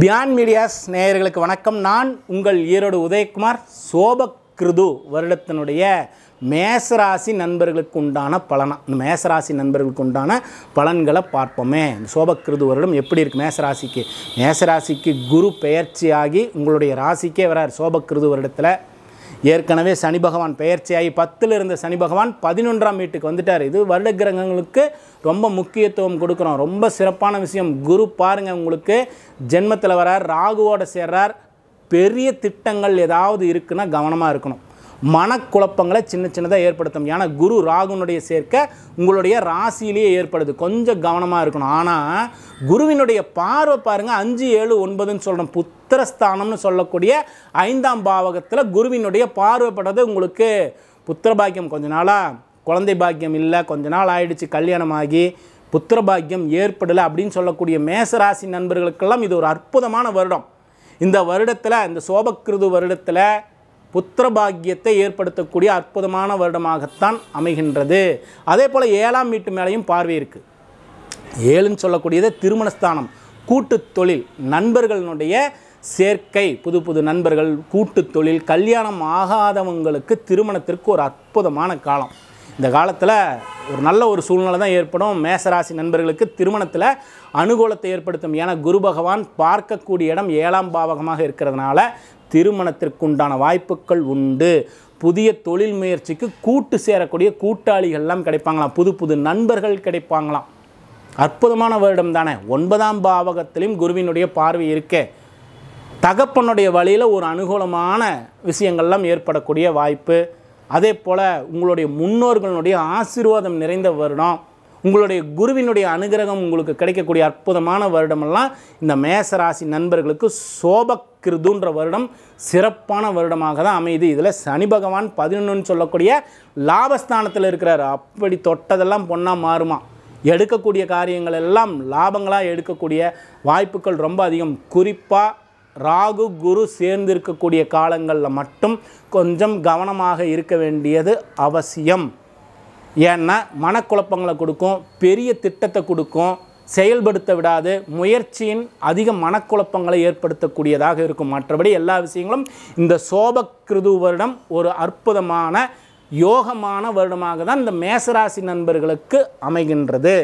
பியான் medias நேயர்களுக்கு வணக்கம் நான் உங்கள் ஈரோடு உதயகுமார் சோபக்ருது வருடத்தினுடைய மேசராசி நண்பர்களுக்கு உண்டான பலனா இந்த மேசராசி நண்பர்களுக்கு உண்டான பலன்களை பார்ப்போமே இந்த சோபக்கிருது வருடம் எப்படி இருக்குது மேசராசிக்கு மேசராசிக்கு குரு பெயர்ச்சியாகி உங்களுடைய ராசிக்கே வரார் சோபக்கிருது வருடத்தில் ஏற்கனவே சனி பகவான் பெயர்ச்சியாகி பத்தில் இருந்த சனி பகவான் பதினொன்றாம் வீட்டுக்கு வந்துட்டார் இது வருட கிரகங்களுக்கு ரொம்ப முக்கியத்துவம் கொடுக்குறோம் ரொம்ப சிறப்பான விஷயம் குரு பாருங்கள் உங்களுக்கு ஜென்மத்தில் வர்றார் ராகுவோட சேர்றார் பெரிய திட்டங்கள் ஏதாவது இருக்குன்னா கவனமாக இருக்கணும் மனக்குழப்பங்களை சின்ன சின்னதாக ஏற்படுத்தும் ஏன்னா குரு ராகுனுடைய சேர்க்க உங்களுடைய ராசியிலேயே ஏற்படுது கொஞ்சம் கவனமாக இருக்கணும் ஆனால் குருவினுடைய பார்வை பாருங்கள் அஞ்சு ஏழு ஒன்பதுன்னு சொல்கிறோம் புத்திரஸ்தானம்னு சொல்லக்கூடிய ஐந்தாம் பாவகத்தில் குருவினுடைய பார்வைப்படுறது உங்களுக்கு புத்திர பாக்கியம் கொஞ்ச நாளாக குழந்தை பாக்கியம் இல்லை கொஞ்ச நாள் ஆயிடுச்சு கல்யாணம் ஆகி புத்திர பாக்கியம் ஏற்படலை அப்படின்னு சொல்லக்கூடிய மேசராசி நண்பர்களுக்கெல்லாம் இது ஒரு அற்புதமான வருடம் இந்த வருடத்தில் இந்த சோபக்கிருது வருடத்தில் புத்திர பாக்கியத்தை ஏற்படுத்தக்கூடிய அற்புதமான வருடமாகத்தான் அமைகின்றது அதே போல் ஏழாம் வீட்டு மேலேயும் பார்வை இருக்குது ஏழுன்னு சொல்லக்கூடியது திருமணஸ்தானம் கூட்டு தொழில் நண்பர்களினுடைய சேர்க்கை புது புது நண்பர்கள் கூட்டு தொழில் கல்யாணம் ஆகாதவங்களுக்கு திருமணத்திற்கு ஒரு அற்புதமான காலம் இந்த காலத்தில் ஒரு நல்ல ஒரு சூழ்நிலை தான் ஏற்படும் மேசராசி நண்பர்களுக்கு திருமணத்தில் அனுகூலத்தை ஏற்படுத்தும் ஏன்னா குரு பகவான் பார்க்கக்கூடிய இடம் ஏழாம் பாவகமாக இருக்கிறதுனால திருமணத்திற்குண்டான வாய்ப்புகள் உண்டு புதிய தொழில் முயற்சிக்கு கூட்டு சேரக்கூடிய கூட்டாளிகள்லாம் கிடைப்பாங்களாம் புது புது நண்பர்கள் கிடைப்பாங்களாம் அற்புதமான வருடம் தானே ஒன்பதாம் பாவகத்திலையும் குருவினுடைய பார்வை இருக்கே தகப்பனுடைய வழியில் ஒரு அனுகூலமான விஷயங்கள்லாம் ஏற்படக்கூடிய வாய்ப்பு அதே போல் உங்களுடைய முன்னோர்களுடைய ஆசீர்வாதம் நிறைந்த வருடம் உங்களுடைய குருவினுடைய அனுகிரகம் உங்களுக்கு கிடைக்கக்கூடிய அற்புதமான வருடமெல்லாம் இந்த மேசராசி நண்பர்களுக்கு சோபக்கிருதுன்ற வருடம் சிறப்பான வருடமாக தான் அமையுது இதில் சனி பகவான் பதினொன்று சொல்லக்கூடிய லாபஸ்தானத்தில் இருக்கிறார் அப்படி தொட்டதெல்லாம் பொண்ணாக மாறுமா எடுக்கக்கூடிய காரியங்கள் எல்லாம் லாபங்களாக எடுக்கக்கூடிய வாய்ப்புகள் ரொம்ப அதிகம் குறிப்பாக ராகு குரு சேர்ந்திருக்கக்கூடிய காலங்களில் மட்டும் கொஞ்சம் கவனமாக இருக்க வேண்டியது அவசியம் ஏன்னா மனக்குழப்பங்களை கொடுக்கும் பெரிய திட்டத்தை கொடுக்கும் செயல்படுத்த விடாது முயற்சியின் அதிக மனக்குழப்பங்களை ஏற்படுத்தக்கூடியதாக இருக்கும் மற்றபடி எல்லா விஷயங்களும் இந்த சோபக்கிருது வருடம் ஒரு அற்புதமான யோகமான வருடமாக தான் இந்த மேசராசி நண்பர்களுக்கு அமைகின்றது